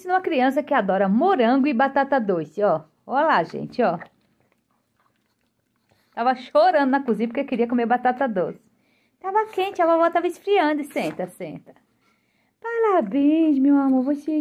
Ensina uma criança que adora morango e batata doce, ó. Olha lá, gente, ó. Tava chorando na cozinha porque queria comer batata doce. Tava quente, a vovó tava esfriando. Senta, senta. Parabéns, meu amor, você